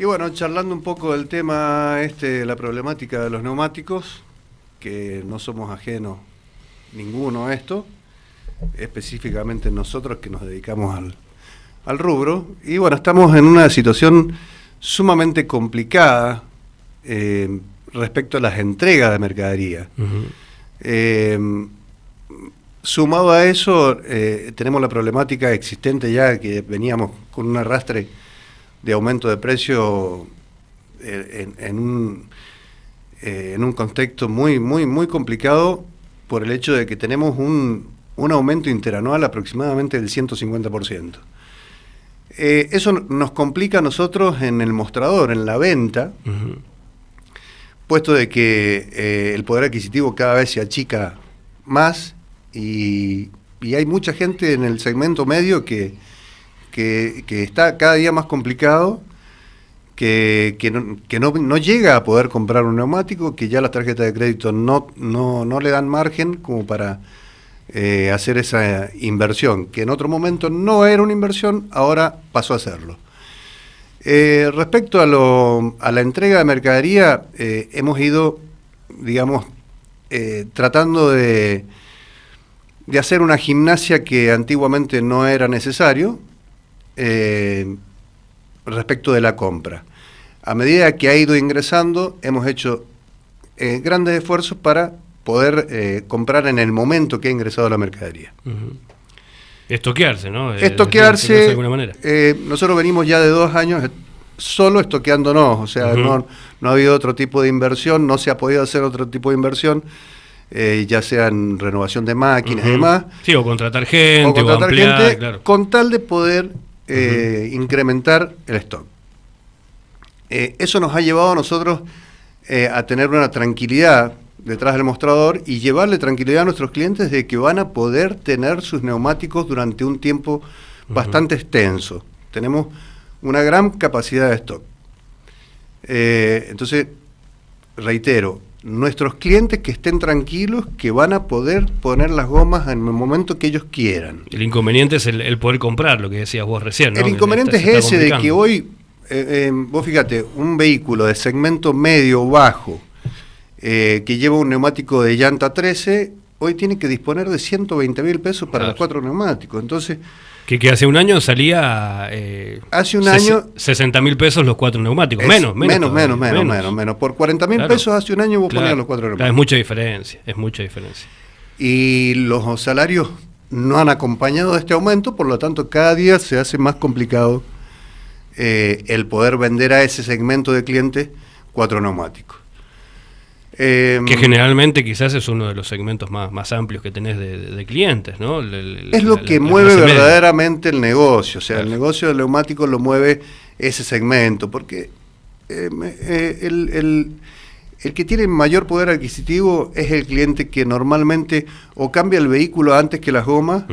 Y bueno, charlando un poco del tema este, la problemática de los neumáticos, que no somos ajenos ninguno a esto, específicamente nosotros que nos dedicamos al, rubro. Y bueno, estamos en una situación sumamente complicada eh, respecto a las entregas de mercadería. Eh, sumado a eso, eh, tenemos la problemática existente ya que veníamos con un arrastre de aumento de precio eh, eh, en, un, contexto muy, muy, muy complicado por el hecho de que tenemos un, aumento interanual aproximadamente del 150%. Eh, eso nos complica a nosotros en el mostrador, en la venta, puesto de que el poder adquisitivo cada vez se achica más y, y, hay mucha gente en el segmento medio que, que, está cada día más complicado, que, no, llega a poder comprar un neumático, que ya las tarjetas de crédito no, no, le dan margen como para eh, hacer esa inversión, que en otro momento no era una inversión, ahora pasó a serlo. Eh, respecto a, lo, a, la entrega de mercadería, eh, hemos ido, digamos, tratando de, de hacer una gimnasia que antiguamente no era necesario, eh, respecto de la compra. A medida que ha ido ingresando, hemos hecho eh, grandes esfuerzos para poder eh, comprar en el momento que ha ingresado la mercadería. Estoquearse, ¿no? Estoquearse. De alguna manera. nosotros venimos ya de dos años solo estoqueándonos, o sea, no, ha habido otro tipo de inversión, no se ha podido hacer otro tipo de inversión, ya sea en renovación de máquinas y demás. Sí, o contratar gente, o, contratar gente, con tal de poder eh, incrementar el stock. Eh, eso nos ha llevado a nosotros eh, a tener una tranquilidad detrás del mostrador y llevarle tranquilidad a nuestros clientes de que van a poder tener sus neumáticos durante un tiempo bastante extenso. Tenemos una gran capacidad de stock. entonces, reitero, nuestros clientes que estén tranquilos, que van a poder poner las gomas en el momento que ellos quieran. El inconveniente es el, poder comprar, lo que decías vos recién. El inconveniente es ese de que hoy, eh, eh, vos fíjate, un vehículo de segmento medio bajo eh, que lleva un neumático de llanta 13, hoy tiene que disponer de 120 mil pesos para los cuatro neumáticos. Entonces, que, hace un año salía. Eh, hace un año. 60 mil pesos los cuatro neumáticos. menos, menos, menos, menos, menos, menos, Por 40 mil pesos hace un año vos ponías los cuatro neumáticos. es mucha diferencia, es mucha diferencia. Y los salarios no han acompañado este aumento, por lo tanto, cada día se hace más complicado eh, el poder vender a ese segmento de clientes cuatro neumáticos. Em, que generalmente quizás es uno de los segmentos más, más amplios que tenés de, clientes, ¿no? es lo que mueve verdaderamente el negocio, o sea, el negocio del neumático lo mueve ese segmento, porque em, eh, el, que tiene mayor poder adquisitivo es el cliente que normalmente o cambia el vehículo antes que las gomas,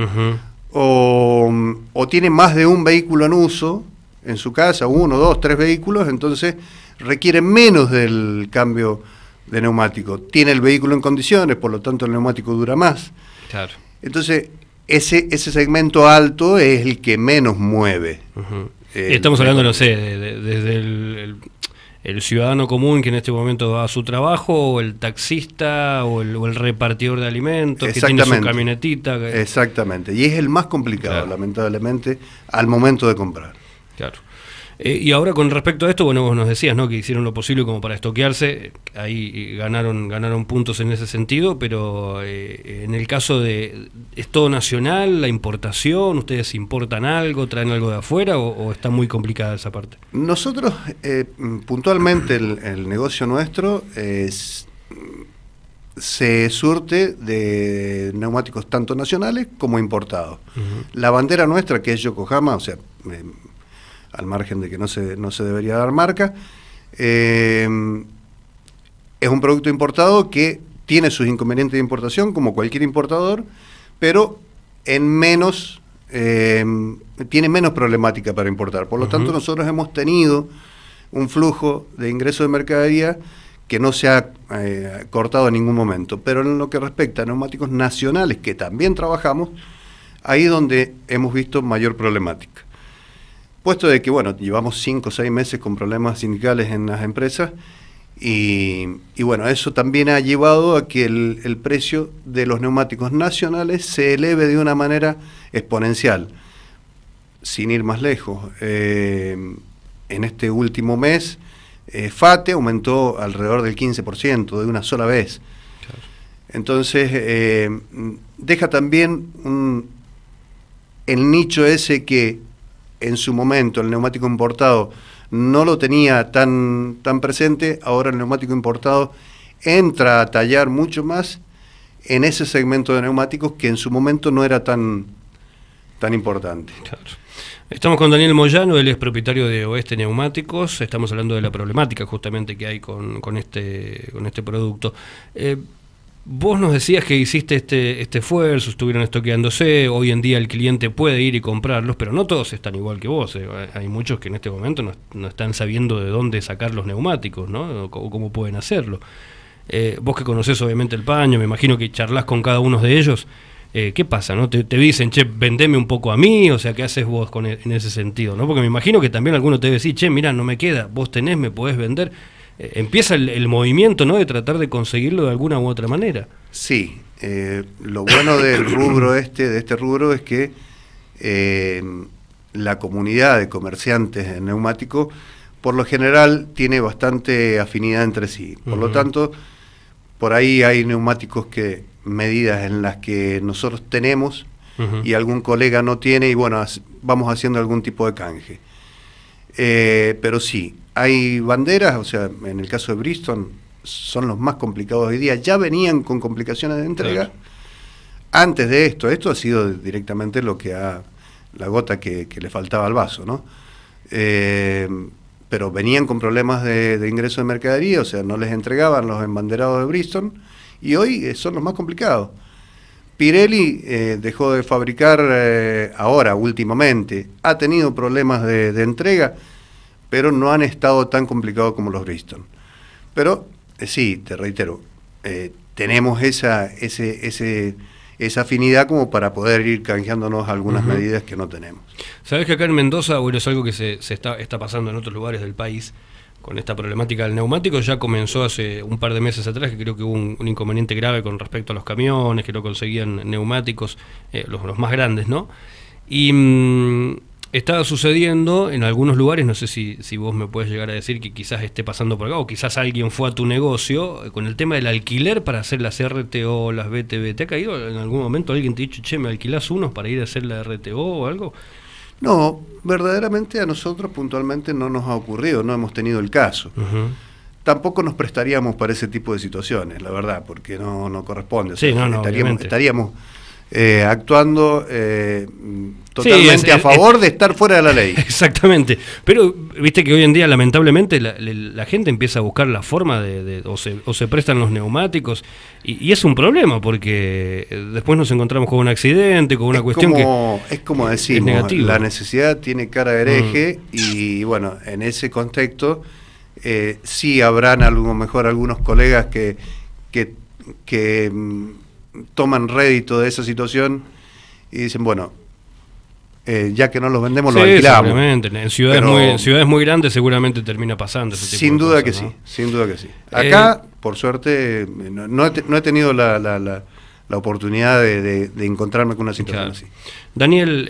o, o tiene más de un vehículo en uso en su casa, uno, dos, tres vehículos, entonces requiere menos del cambio de neumático. Tiene el vehículo en condiciones, por lo tanto el neumático dura más. Claro. Entonces, ese, ese segmento alto es el que menos mueve. estamos hablando, no sé, desde el, ciudadano común que en este momento va a su trabajo, o el taxista, o el, repartidor de alimentos, que tiene su camionetita. Exactamente, y es el más complicado, lamentablemente, al momento de comprar. Claro. Eh, y ahora con respecto a esto, bueno, vos nos decías, ¿no? Que hicieron lo posible como para estoquearse, ahí eh, ganaron, ganaron puntos en ese sentido, pero eh, en el caso de, ¿es todo nacional, la importación? ¿Ustedes importan algo, traen algo de afuera o, está muy complicada esa parte? Nosotros, puntualmente, el, negocio nuestro se surte de neumáticos tanto nacionales como importados. La bandera nuestra, que es Yokohama, o sea al margen de que no se, no se debería dar marca. Eh, es un producto importado que tiene sus inconvenientes de importación, como cualquier importador, pero en menos, eh, tiene menos problemática para importar. Por lo tanto, nosotros hemos tenido un flujo de ingreso de mercadería que no se ha eh, cortado en ningún momento. Pero en lo que respecta a neumáticos nacionales, que también trabajamos, ahí es donde hemos visto mayor problemática puesto de que, bueno, llevamos cinco o seis meses con problemas sindicales en las empresas y, bueno, eso también ha llevado a que el, precio de los neumáticos nacionales se eleve de una manera exponencial. Sin ir más lejos, eh, en este último mes, eh, FATE aumentó alrededor del 15% de una sola vez. Entonces, eh, deja también el nicho ese que en su momento el neumático importado no lo tenía tan, tan presente, ahora el neumático importado entra a tallar mucho más en ese segmento de neumáticos que en su momento no era tan, tan importante. Estamos con Daniel Moyano, él es propietario de Oeste Neumáticos, estamos hablando de la problemática justamente que hay con, con este, con este producto. Eh, Vos nos decías que hiciste este, este esfuerzo, estuvieron estoqueándose, hoy en día el cliente puede ir y comprarlos, pero no todos están igual que vos. Eh, hay muchos que en este momento no, están sabiendo de dónde sacar los neumáticos, ¿no? O cómo, pueden hacerlo. Eh, vos que conocés obviamente el paño, me imagino que charlas con cada uno de ellos. Eh, ¿Qué pasa? ¿No? Te, dicen, che, vendeme un poco a mí, o sea, ¿qué haces vos con, e, en ese sentido? ¿No? Porque me imagino que también alguno te debe decir, che, mira, no me queda, vos tenés, me podés vender. Eh, empieza el, movimiento ¿no? de tratar de conseguirlo de alguna u otra manera. Sí, eh, lo bueno del rubro este, de este rubro es que eh, la comunidad de comerciantes de neumáticos por lo general tiene bastante afinidad entre sí. Por lo tanto, por ahí hay neumáticos que medidas en las que nosotros tenemos y algún colega no tiene y bueno, vamos haciendo algún tipo de canje. pero sí, hay banderas, o sea, en el caso de Bristol son los más complicados hoy día, ya venían con complicaciones de entrega antes de esto. Esto ha sido directamente lo que ha, la gota que, le faltaba al vaso, ¿no? Eh, pero venían con problemas de, ingreso de mercadería, o sea, no les entregaban los embanderados de Bristol y hoy eh, son los más complicados. Pirelli eh, dejó de fabricar ahora, últimamente, ha tenido problemas de entrega pero no han estado tan complicados como los Bristol. Pero eh, sí, te reitero, eh, tenemos esa, esa afinidad como para poder ir canjeándonos algunas medidas que no tenemos. Sabes que acá en Mendoza, bueno, es algo que se, está, está pasando en otros lugares del país con esta problemática del neumático. Ya comenzó hace un par de meses atrás, que creo que hubo un, inconveniente grave con respecto a los camiones, que no conseguían neumáticos, eh, los, más grandes, ¿no? Y mm, está sucediendo en algunos lugares, no sé si, vos me puedes llegar a decir que quizás esté pasando por acá o quizás alguien fue a tu negocio eh, con el tema del alquiler para hacer las RTO, las BTV. ¿Te ha caído en algún momento alguien te ha dicho, che, me alquilás unos para ir a hacer la RTO o algo? No, verdaderamente a nosotros puntualmente no nos ha ocurrido, no hemos tenido el caso. Tampoco nos prestaríamos para ese tipo de situaciones, la verdad, porque no, no corresponde. sí, no, no, estaríamos eh, actuando eh, totalmente a favor de estar fuera de la ley. Exactamente. Pero viste que hoy en día, lamentablemente, la, gente empieza a buscar la forma de. o, se, prestan los neumáticos. Y, es un problema, porque eh, después nos encontramos con un accidente, con una cuestión que. Es como decimos, la necesidad tiene cara de hereje, mm. y bueno, en ese contexto. sí habrán lo mejor algunos colegas que, que mm, toman rédito de esa situación y dicen, bueno, eh, ya que no los vendemos, los alquilamos. En ciudades, muy, ciudades muy grandes seguramente termina pasando. sin duda que sí, sin duda que sí. Eh, Acá, por suerte, eh, no, he, tenido la, oportunidad de, encontrarme con una situación así. Daniel,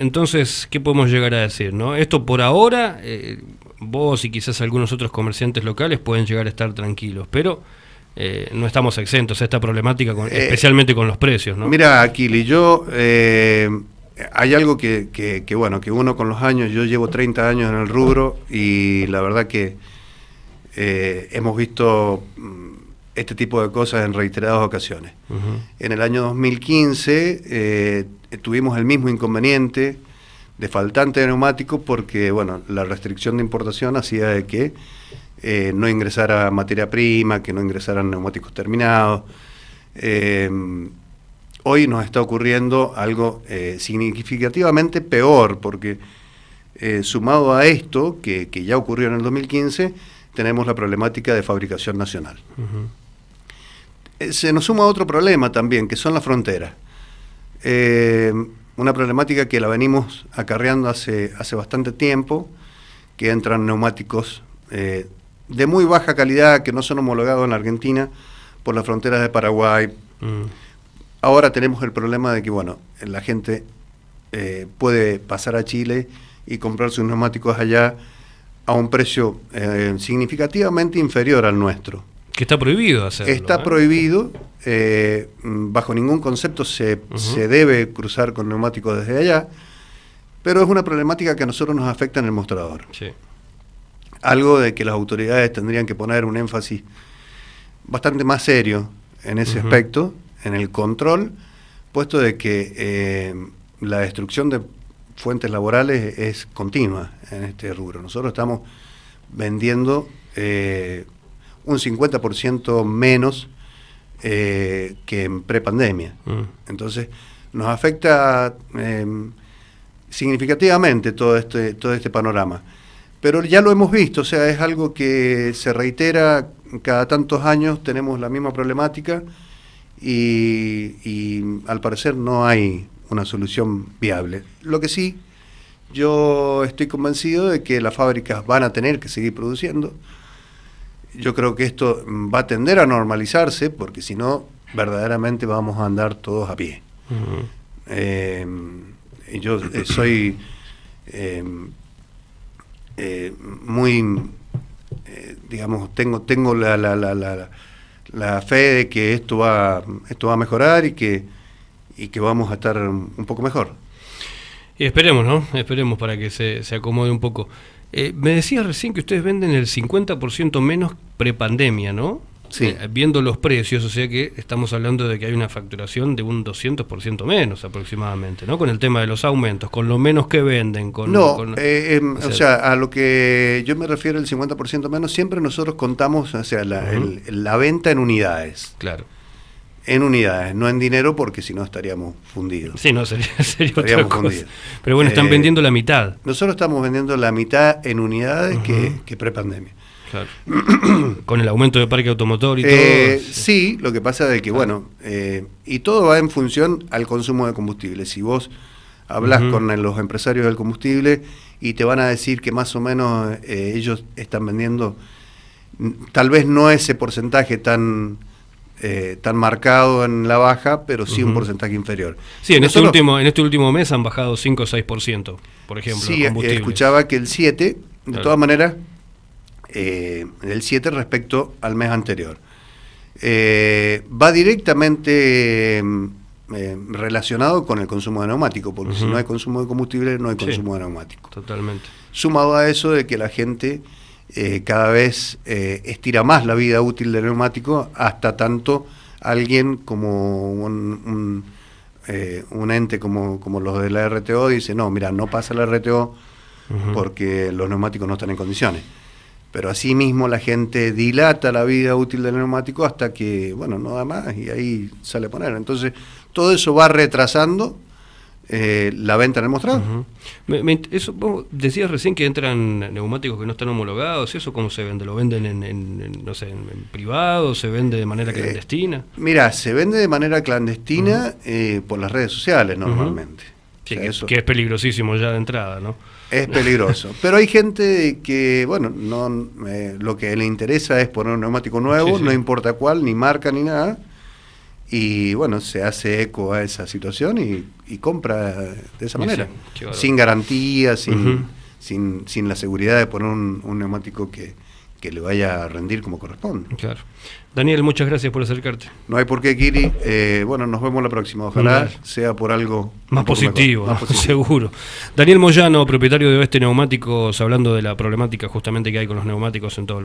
entonces, ¿qué podemos llegar a decir? no Esto por ahora, vos y quizás algunos otros comerciantes locales pueden llegar a estar tranquilos, pero eh, no estamos exentos a esta problemática, eh, especialmente con los precios. ¿no? Mira, Aquili, yo eh, hay algo que, bueno, que uno con los años, yo llevo 30 años en el rubro y la verdad que hemos visto mm, este tipo de cosas en reiteradas ocasiones. En el año 2015 tuvimos el mismo inconveniente de faltante de neumático porque, bueno, la restricción de importación hacía de que eh, no ingresar a materia prima, que no ingresaran neumáticos terminados. Eh, hoy nos está ocurriendo algo eh, significativamente peor, porque sumado a esto, que, ya ocurrió en el 2015, tenemos la problemática de fabricación nacional. se nos suma otro problema también, que son las fronteras. una problemática que la venimos acarreando hace, bastante tiempo, que entran neumáticos de muy baja calidad que no son homologados en Argentina por las fronteras de Paraguay. Mm. Ahora tenemos el problema de que, bueno, la gente eh, puede pasar a Chile y comprar sus neumáticos allá a un precio eh, significativamente inferior al nuestro. Que está prohibido hacerlo. Está ¿eh? prohibido, mm, bajo ningún concepto se, se debe cruzar con neumáticos desde allá, pero es una problemática que a nosotros nos afecta en el mostrador. Sí algo de que las autoridades tendrían que poner un énfasis bastante más serio en ese aspecto, en el control, puesto de que eh, la destrucción de fuentes laborales es continua en este rubro. Nosotros estamos vendiendo eh, un 50% menos eh, que en prepandemia. pandemia. Mm. Entonces, nos afecta significativamente todo este, todo este panorama. Pero ya lo hemos visto, o sea, es algo que se reitera cada tantos años, tenemos la misma problemática y, al parecer no hay una solución viable. Lo que sí, yo estoy convencido de que las fábricas van a tener que seguir produciendo. Yo creo que esto va a tender a normalizarse porque si no, verdaderamente vamos a andar todos a pie. Eh, yo eh, soy eh, eh, muy, eh, digamos, tengo, tengo la, la, la, la, fe de que esto va, esto va a mejorar y que, y que vamos a estar un poco mejor. Y esperemos, ¿no? Esperemos para que se, se acomode un poco. Eh, me decías recién que ustedes venden el 50% menos prepandemia, ¿no? Eh, viendo los precios, o sea que estamos hablando de que hay una facturación de un 200% menos aproximadamente, ¿no? Con el tema de los aumentos, con lo menos que venden. Con, no, eh, em, o, sea, a lo que yo me refiero, el 50% menos, siempre nosotros contamos, o sea, la, venta en unidades. Claro en unidades, no en dinero, porque si no estaríamos fundidos. Sí, no, sería, Pero bueno, están eh, vendiendo la mitad. Nosotros estamos vendiendo la mitad en unidades que, que prepandemia. Con el aumento de parque automotor y eh, todo. Sí, lo que pasa es que, ah. bueno, eh, y todo va en función al consumo de combustible. Si vos hablas con los empresarios del combustible y te van a decir que más o menos eh, ellos están vendiendo, tal vez no ese porcentaje tan... tan marcado en la baja, pero sí un porcentaje inferior. Sí, en, este último, en este último mes han bajado 5 o 6%, por ejemplo. Sí, escuchaba que el 7, de todas maneras, eh, el 7 respecto al mes anterior. Eh, va directamente eh, relacionado con el consumo de neumático, porque si no hay consumo de combustible, no hay consumo de neumático. Totalmente. Sumado a eso de que la gente eh, cada vez estira más la vida útil del neumático, hasta tanto alguien como un, ente como, los de la RTO dice, no, mira, no pasa la RTO porque los neumáticos no están en condiciones pero asimismo la gente dilata la vida útil del neumático hasta que, bueno, no da más y ahí sale a poner. Entonces, todo eso va retrasando eh, la venta en el mostrado. eso, decías recién que entran neumáticos que no están homologados, ¿eso cómo se vende? ¿Lo venden en, en, no sé, en, privado? ¿Se vende de manera eh, clandestina? mira, se vende de manera clandestina eh, por las redes sociales normalmente. que es peligrosísimo ya de entrada, ¿no? Es peligroso. Pero hay gente que, bueno, no, eh, lo que le interesa es poner un neumático nuevo, no importa cuál, ni marca ni nada. Y bueno, se hace eco a esa situación y, compra de esa manera. sin garantía, sin, sin, la seguridad de poner un neumático que, le vaya a rendir como corresponde. Claro. Daniel, muchas gracias por acercarte. No hay por qué, Kiri. Eh, bueno, nos vemos la próxima. Ojalá sea por algo más positivo, seguro. Daniel Moyano, propietario de Oeste Neumáticos, hablando de la problemática justamente que hay con los neumáticos en todo el país.